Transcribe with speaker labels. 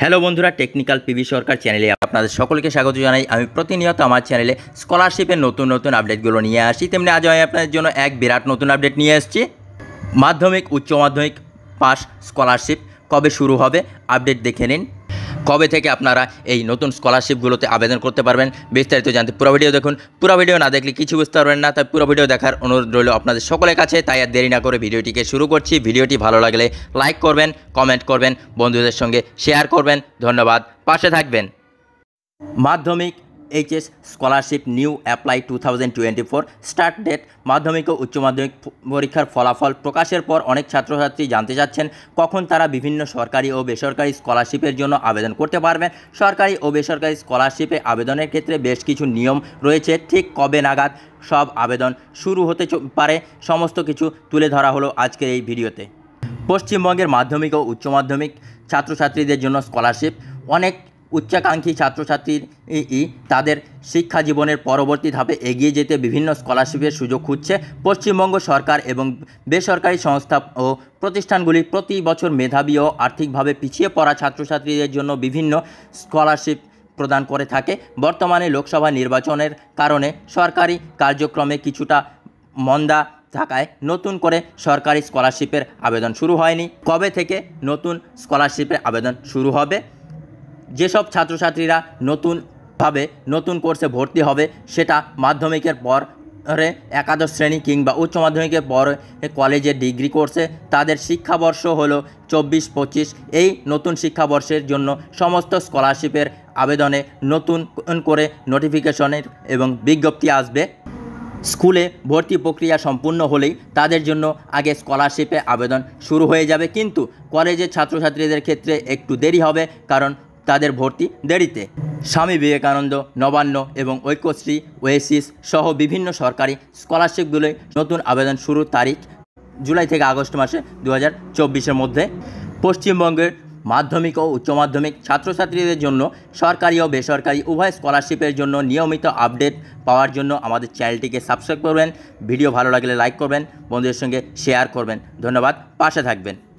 Speaker 1: hello বন্ধুরা technical PV সরকার চ্যানেলে আপনাদের সকলকে স্বাগত জানাই আমি প্রতিনিয়ত আমার চ্যানেলে স্কলারশিপের নতুন নতুন আপডেটগুলো নিয়ে আসি তেমনি আজ আমি আপনাদের জন্য এক বিরাট নতুন আপডেট নিয়ে এসেছি মাধ্যমিক উচ্চ মাধ্যমিক পাস স্কলারশিপ কবে শুরু হবে আপডেট দেখে নিন কবে থেকে আপনারা এই নতুন স্কলারশিপগুলোতে আবেদন করতে পারবেন বিস্তারিত জানতে পুরো ভিডিও দেখুন পুরো ভিডিও না দেখলে কিছু বুঝতে পারবেন না তাই পুরো ভিডিও দেখার অনুরোধ রইল আপনাদের সকলের কাছে তাই আর দেরি না করে ভিডিওটিকে শুরু করছি ভিডিওটি ভালো লাগলে লাইক করবেন কমেন্ট করবেন বন্ধুদের সঙ্গে শেয়ার করবেন ধন্যবাদ পাশে থাকবেন মাধ্যমিক H S scholarship new apply two thousand twenty four start date মাধ্যমিক ও উচ্চ মাধ্যমিক পরীক্ষার ফলাফল প্রকাশের পর অনেক ছাত্রছাত্রী জানতে চাচ্ছেন কখন তারা বিভিন্ন সরকারি ও বেসরকারি স্কলারশিপের জন্য আবেদন করতে পারবেন সরকারি ও বেসরকারি স্কলারশিপে আবেদনের ক্ষেত্রে বেশ কিছু নিয়ম রয়েছে ঠিক কবে নাগাদ সব আবেদন শুরু হতে পারে সমস্ত কিছু তুলে ধরা হলো আজকের এই ভিডিওতে পশ্চিমবঙ্গের মাধ্যমিক ও উচ্চ মাধ্যমিক ছাত্রছাত্রীদের জন্য স্কলারশিপ অনেক উচ্চাকাঙ্ক্ষী ছাত্রছাত্রীর ই তাদের শিক্ষা জীবনের পরবর্তী ধাপে এগিয়ে যেতে বিভিন্ন স্কলারশিপের সুযোগ খুঁজছে পশ্চিমবঙ্গ সরকার এবং বেসরকারি সংস্থা ও প্রতিষ্ঠানগুলি প্রতি বছর মেধাবী ও আর্থিকভাবে পিছিয়ে পড়া ছাত্রছাত্রীদের জন্য বিভিন্ন স্কলারশিপ প্রদান করে থাকে বর্তমানে লোকসভা নির্বাচনের কারণে সরকারি কার্যক্রমে কিছুটা মন্দা থাকায় নতুন করে সরকারি স্কলারশিপের আবেদন শুরু হয়নি কবে থেকে নতুন স্কলারশিপের আবেদন শুরু হবে যেসব ছাত্রছাত্রীরা নতুনভাবে নতুন কোর্সে ভর্তি হবে সেটা মাধ্যমিকের পর রে একাদশ শ্রেণী কিংবা উচ্চ মাধ্যমিকের পর কলেজে ডিগ্রি কোর্সে তাদের শিক্ষাবর্ষ হলো চব্বিশ পঁচিশ এই নতুন শিক্ষাবর্ষের জন্য সমস্ত স্কলারশিপের আবেদনে নতুন করে নোটিফিকেশনের এবং বিজ্ঞপ্তি আসবে স্কুলে ভর্তি প্রক্রিয়া সম্পূর্ণ হলেই তাদের জন্য আগে স্কলারশিপে আবেদন শুরু হয়ে যাবে কিন্তু কলেজের ছাত্রছাত্রীদের ক্ষেত্রে একটু দেরি হবে কারণ তাদের ভর্তি দেরিতে স্বামী বিবেকানন্দ নবান্ন এবং ঐক্যশ্রী ওয়েসিস সহ বিভিন্ন সরকারি স্কলারশিপগুলোয় নতুন আবেদন শুরুর তারিখ জুলাই থেকে আগস্ট মাসে দু হাজার মধ্যে পশ্চিমবঙ্গের মাধ্যমিক ও উচ্চ মাধ্যমিক ছাত্রছাত্রীদের জন্য সরকারি ও বেসরকারি উভয় স্কলারশিপের জন্য নিয়মিত আপডেট পাওয়ার জন্য আমাদের চ্যানেলটিকে সাবস্ক্রাইব করবেন ভিডিও ভালো লাগলে লাইক করবেন বন্ধুদের সঙ্গে শেয়ার করবেন ধন্যবাদ পাশে থাকবেন